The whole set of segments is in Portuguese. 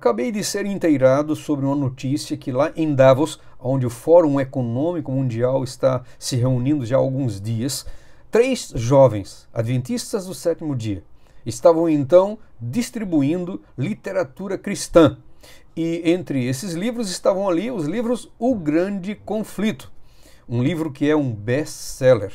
Acabei de ser inteirado sobre uma notícia que lá em Davos, onde o Fórum Econômico Mundial está se reunindo já há alguns dias, três jovens adventistas do sétimo dia estavam então distribuindo literatura cristã. E entre esses livros estavam ali os livros O Grande Conflito, um livro que é um best-seller.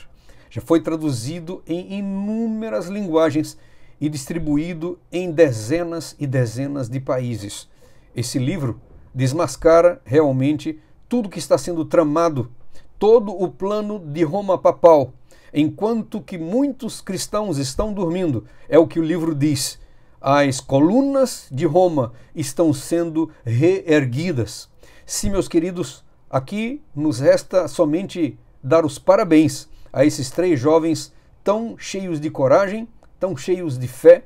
Já foi traduzido em inúmeras linguagens e distribuído em dezenas e dezenas de países. Esse livro desmascara realmente tudo que está sendo tramado, todo o plano de Roma papal. Enquanto que muitos cristãos estão dormindo, é o que o livro diz. As colunas de Roma estão sendo reerguidas. Sim, meus queridos, aqui nos resta somente dar os parabéns a esses três jovens tão cheios de coragem tão cheios de fé,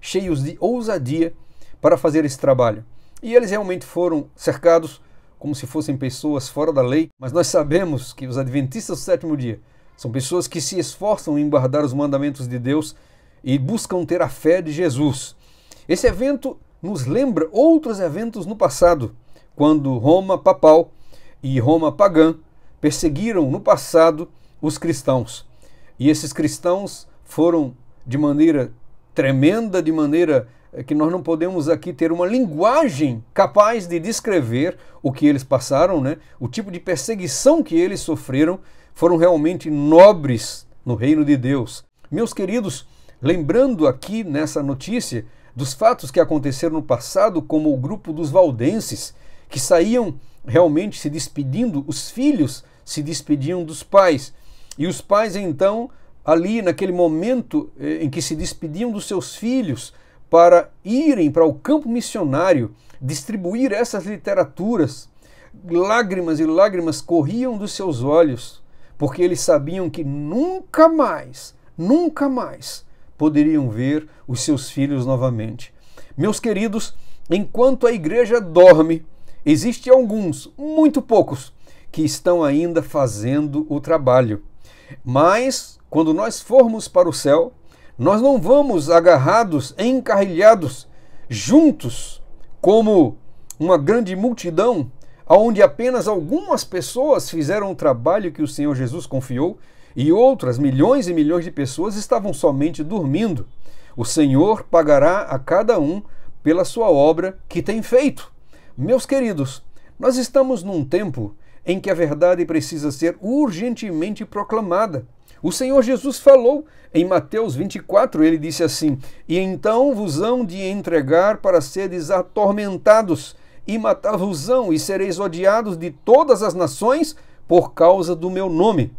cheios de ousadia para fazer esse trabalho. E eles realmente foram cercados como se fossem pessoas fora da lei, mas nós sabemos que os adventistas do sétimo dia são pessoas que se esforçam em guardar os mandamentos de Deus e buscam ter a fé de Jesus. Esse evento nos lembra outros eventos no passado, quando Roma papal e Roma pagã perseguiram no passado os cristãos. E esses cristãos foram de maneira tremenda, de maneira eh, que nós não podemos aqui ter uma linguagem capaz de descrever o que eles passaram, né? o tipo de perseguição que eles sofreram, foram realmente nobres no reino de Deus. Meus queridos, lembrando aqui nessa notícia dos fatos que aconteceram no passado, como o grupo dos valdenses, que saíam realmente se despedindo, os filhos se despediam dos pais, e os pais então ali naquele momento eh, em que se despediam dos seus filhos para irem para o campo missionário distribuir essas literaturas. Lágrimas e lágrimas corriam dos seus olhos, porque eles sabiam que nunca mais, nunca mais poderiam ver os seus filhos novamente. Meus queridos, enquanto a igreja dorme, existem alguns, muito poucos, que estão ainda fazendo o trabalho. Mas, quando nós formos para o céu, nós não vamos agarrados, encarrilhados, juntos, como uma grande multidão, onde apenas algumas pessoas fizeram o trabalho que o Senhor Jesus confiou e outras, milhões e milhões de pessoas, estavam somente dormindo. O Senhor pagará a cada um pela sua obra que tem feito. Meus queridos, nós estamos num tempo em que a verdade precisa ser urgentemente proclamada. O Senhor Jesus falou em Mateus 24, ele disse assim: E então vos hão de entregar para seres atormentados, e matar-vos-ão, e sereis odiados de todas as nações por causa do meu nome.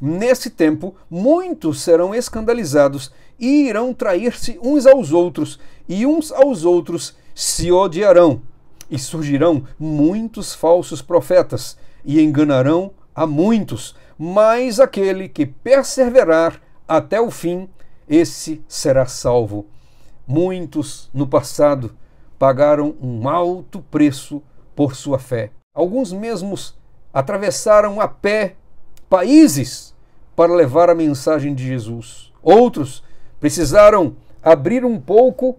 Nesse tempo, muitos serão escandalizados e irão trair-se uns aos outros, e uns aos outros se odiarão. E surgirão muitos falsos profetas e enganarão a muitos, mas aquele que perseverar até o fim, esse será salvo. Muitos no passado pagaram um alto preço por sua fé. Alguns mesmos atravessaram a pé países para levar a mensagem de Jesus. Outros precisaram abrir um pouco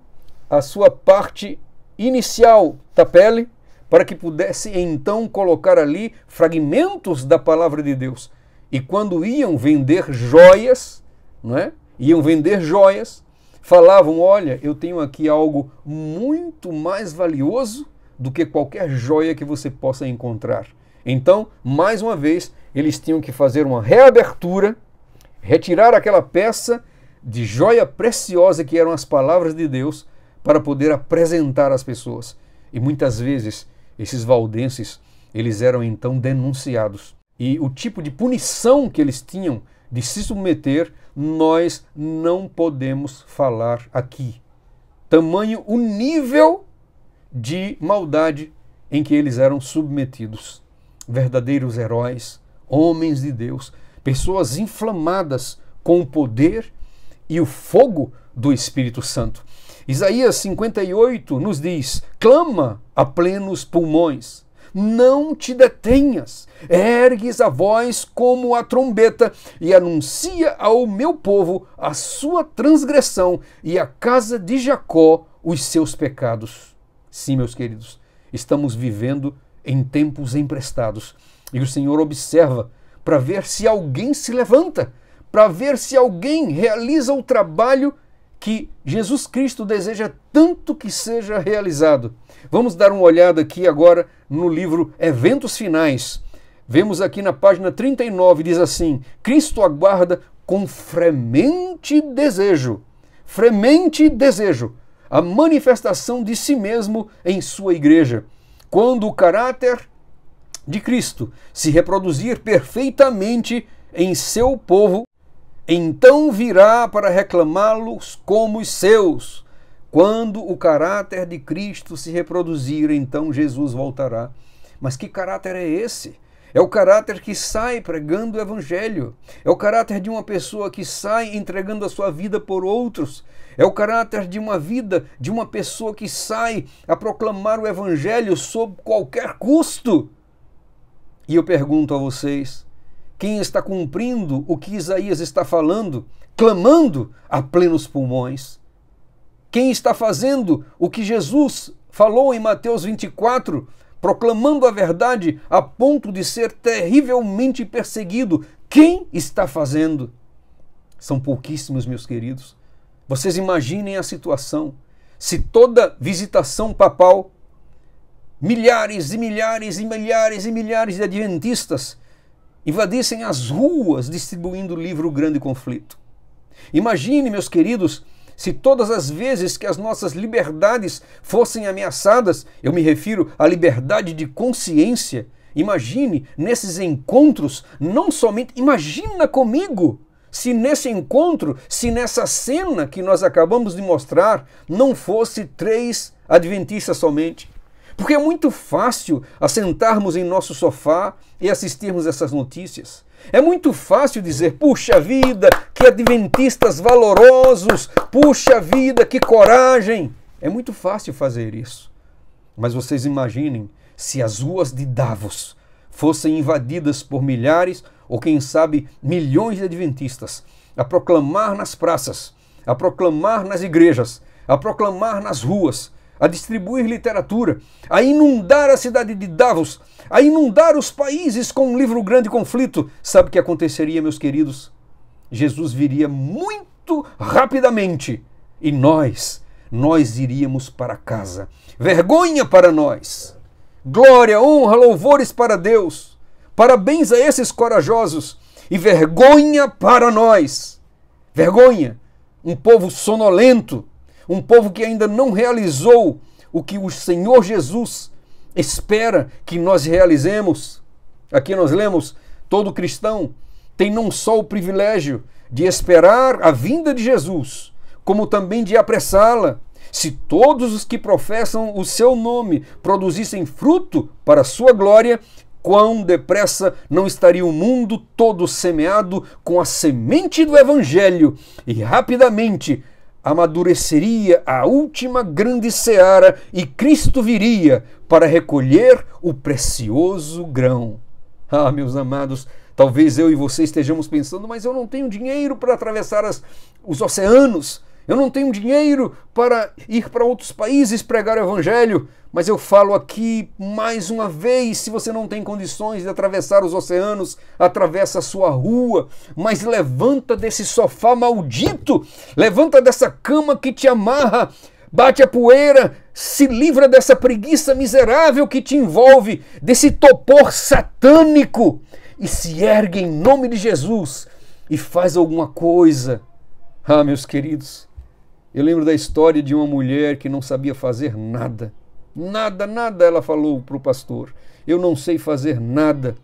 a sua parte inicial da pele para que pudesse então colocar ali fragmentos da palavra de Deus. E quando iam vender joias, não é? Iam vender joias, falavam: "Olha, eu tenho aqui algo muito mais valioso do que qualquer joia que você possa encontrar". Então, mais uma vez, eles tinham que fazer uma reabertura, retirar aquela peça de joia preciosa que eram as palavras de Deus para poder apresentar às pessoas. E muitas vezes esses valdenses, eles eram então denunciados. E o tipo de punição que eles tinham de se submeter, nós não podemos falar aqui. Tamanho o nível de maldade em que eles eram submetidos. Verdadeiros heróis, homens de Deus, pessoas inflamadas com o poder e o fogo do Espírito Santo. Isaías 58 nos diz: clama a plenos pulmões, não te detenhas, ergues a voz como a trombeta e anuncia ao meu povo a sua transgressão e à casa de Jacó os seus pecados. Sim, meus queridos, estamos vivendo em tempos emprestados e o Senhor observa para ver se alguém se levanta para ver se alguém realiza o trabalho que Jesus Cristo deseja tanto que seja realizado. Vamos dar uma olhada aqui agora no livro Eventos Finais. Vemos aqui na página 39, diz assim: Cristo aguarda com fremente desejo, fremente desejo, a manifestação de si mesmo em sua igreja. Quando o caráter de Cristo se reproduzir perfeitamente em seu povo, então virá para reclamá-los como os seus. Quando o caráter de Cristo se reproduzir, então Jesus voltará. Mas que caráter é esse? É o caráter que sai pregando o Evangelho. É o caráter de uma pessoa que sai entregando a sua vida por outros. É o caráter de uma vida de uma pessoa que sai a proclamar o Evangelho sob qualquer custo. E eu pergunto a vocês: quem está cumprindo o que Isaías está falando, clamando a plenos pulmões. Quem está fazendo o que Jesus falou em Mateus 24, proclamando a verdade a ponto de ser terrivelmente perseguido. Quem está fazendo? São pouquíssimos, meus queridos. Vocês imaginem a situação. Se toda visitação papal, milhares e milhares e milhares e milhares de adventistas invadissem as ruas distribuindo o livro O Grande Conflito. Imagine, meus queridos, se todas as vezes que as nossas liberdades fossem ameaçadas, eu me refiro à liberdade de consciência, imagine nesses encontros, não somente. Imagina comigo! Se nesse encontro, se nessa cena que nós acabamos de mostrar, não fosse três adventistas somente, porque é muito fácil assentarmos em nosso sofá e assistirmos essas notícias. É muito fácil dizer, puxa vida, que adventistas valorosos, puxa vida, que coragem. É muito fácil fazer isso. Mas vocês imaginem se as ruas de Davos fossem invadidas por milhares ou, quem sabe, milhões de adventistas a proclamar nas praças, a proclamar nas igrejas, a proclamar nas ruas a distribuir literatura, a inundar a cidade de Davos, a inundar os países com um livro Grande Conflito, sabe o que aconteceria, meus queridos? Jesus viria muito rapidamente e nós, nós iríamos para casa. Vergonha para nós. Glória, honra, louvores para Deus. Parabéns a esses corajosos e vergonha para nós. Vergonha. Um povo sonolento, um povo que ainda não realizou o que o Senhor Jesus espera que nós realizemos. Aqui nós lemos: todo cristão tem não só o privilégio de esperar a vinda de Jesus, como também de apressá-la. Se todos os que professam o seu nome produzissem fruto para a sua glória, quão depressa não estaria o mundo todo semeado com a semente do Evangelho e rapidamente amadureceria a última grande seara e Cristo viria para recolher o precioso grão. Ah, meus amados, talvez eu e você estejamos pensando, mas eu não tenho dinheiro para atravessar as, os oceanos. Eu não tenho dinheiro para ir para outros países pregar o evangelho, mas eu falo aqui mais uma vez, se você não tem condições de atravessar os oceanos, atravessa a sua rua, mas levanta desse sofá maldito, levanta dessa cama que te amarra, bate a poeira, se livra dessa preguiça miserável que te envolve, desse topor satânico e se ergue em nome de Jesus e faz alguma coisa. Ah, meus queridos, eu lembro da história de uma mulher que não sabia fazer nada. Nada, nada, ela falou para o pastor. Eu não sei fazer nada.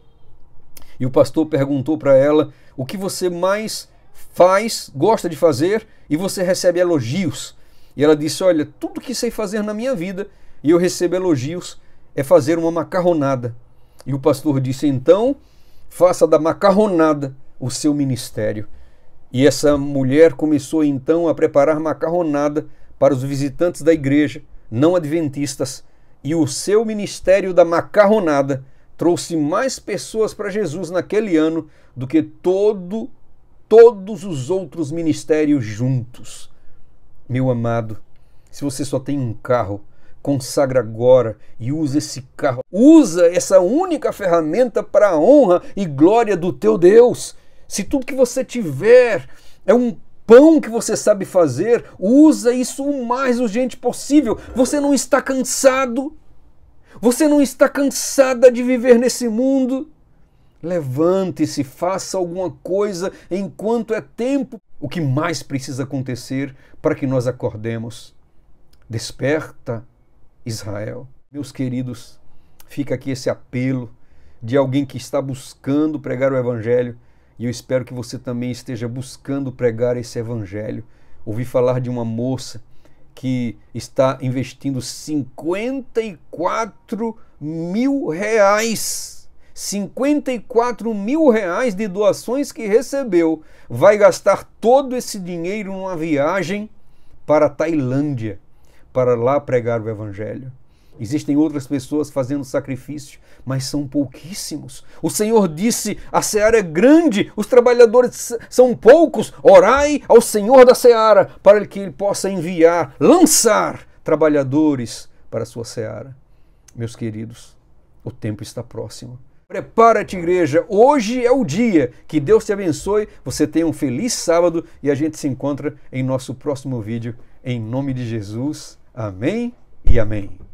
E o pastor perguntou para ela o que você mais faz, gosta de fazer e você recebe elogios. E ela disse: Olha, tudo que sei fazer na minha vida e eu recebo elogios é fazer uma macarronada. E o pastor disse: Então, faça da macarronada o seu ministério. E essa mulher começou então a preparar macarronada para os visitantes da igreja, não adventistas, e o seu ministério da macarronada trouxe mais pessoas para Jesus naquele ano do que todo todos os outros ministérios juntos. Meu amado, se você só tem um carro, consagra agora e usa esse carro. Usa essa única ferramenta para a honra e glória do teu Deus se tudo que você tiver é um pão que você sabe fazer, usa isso o mais urgente possível. Você não está cansado? Você não está cansada de viver nesse mundo? Levante-se, faça alguma coisa enquanto é tempo. O que mais precisa acontecer para que nós acordemos? Desperta, Israel. Meus queridos, fica aqui esse apelo de alguém que está buscando pregar o Evangelho e eu espero que você também esteja buscando pregar esse evangelho. Ouvi falar de uma moça que está investindo 54 mil reais. 54 mil reais de doações que recebeu. Vai gastar todo esse dinheiro numa viagem para a Tailândia, para lá pregar o Evangelho. Existem outras pessoas fazendo sacrifício, mas são pouquíssimos. O Senhor disse: a seara é grande, os trabalhadores são poucos. Orai ao Senhor da seara, para que ele possa enviar, lançar trabalhadores para a sua seara. Meus queridos, o tempo está próximo. Prepara-te, igreja. Hoje é o dia. Que Deus te abençoe. Você tenha um feliz sábado e a gente se encontra em nosso próximo vídeo. Em nome de Jesus. Amém e amém.